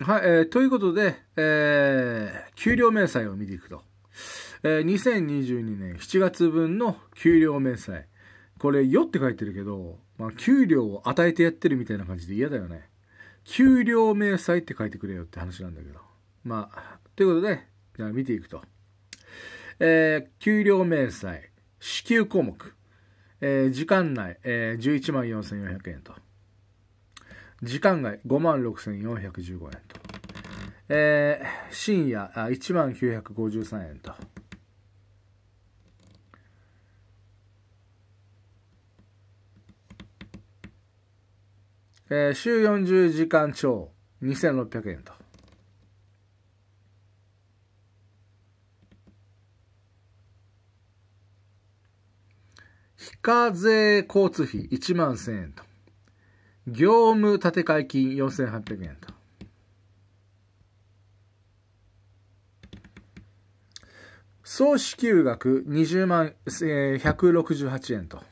はい、えー、ということで、えー、給料明細を見ていくと、えー、2022年7月分の給料明細。これ、よって書いてるけど、まあ、給料を与えてやってるみたいな感じで嫌だよね。給料明細って書いてくれよって話なんだけど。まあ、ということで、じゃあ見ていくと。えー、給料明細、支給項目、えー、時間内、えー、11万4400円と。時間外5万6415円と、えー、深夜あ1万953円とえー、週40時間超2600円と。非課税交通費1万1000円と。業務建て替え金4800円と。総支給額20万、えー、168円と。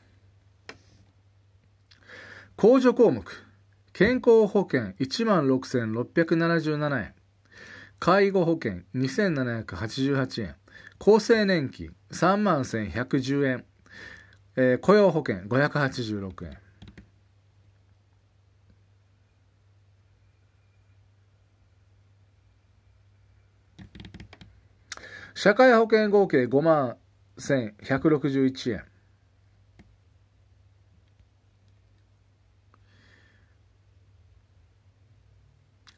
控除項目。健康保険1万6677円。介護保険2788円。厚生年金3万1110円。えー、雇用保険586円。社会保険合計5万1161円。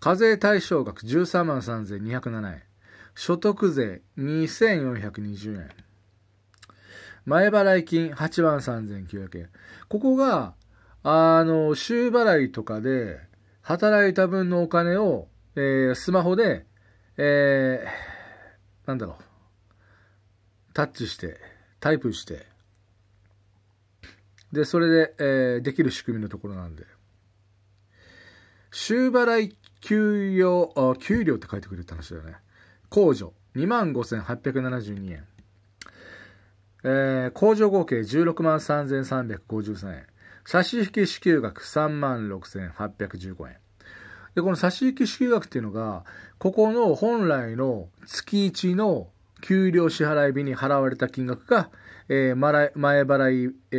課税対象額13万3207円。所得税2420円。前払い金8万3900円。ここが、あの、週払いとかで、働いた分のお金を、えー、スマホで、えー、なんだろう。タッチしてタイプしてでそれで、えー、できる仕組みのところなんで週払い給与あ給料って書いてくるって話だよね控除2万5872円えー、控除合計16万3353円差し引き支給額3万6815円でこの差し引き支給額っていうのがここの本来の月1の給料支払い日に払われた金額が、えー、前払い、え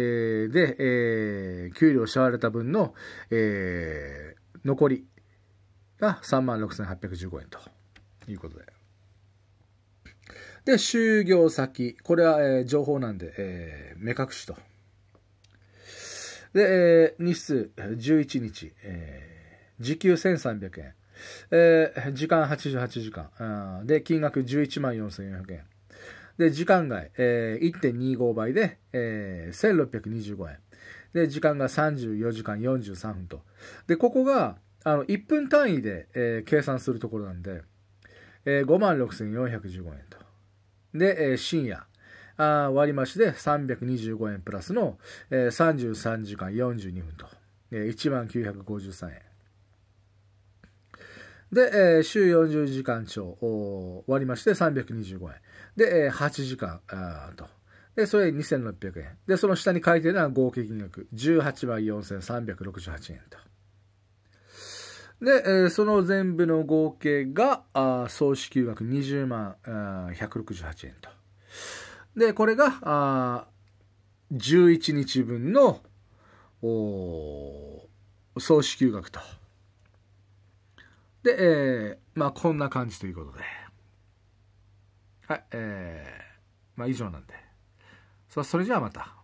ー、で、えー、給料支払われた分の、えー、残りが3万6815円ということで。で、就業先。これは、えー、情報なんで、えー、目隠しと。で、えー、日数11日、えー、時給1300円。えー、時間88時間。で、金額11万4400円。で、時間外、えー、1.25倍で、えー、1625円。で、時間が34時間43分と。で、ここが、あの、1分単位で、えー、計算するところなんで、えー、56,415円と。で、えー、深夜、あ割増で325円プラスの、えー、33時間42分と。えー、19,953円。で、えー、週40時間超割りまして325円。で、えー、8時間と。で、それ2600円。で、その下に書いてるのは合計金額18万4368円と。で、えー、その全部の合計があ総支給額20万あ168円と。で、これがあ11日分のお総支給額と。で、えー、まあこんな感じということで。はい、えー、まあ以上なんで。そそれじゃあまた。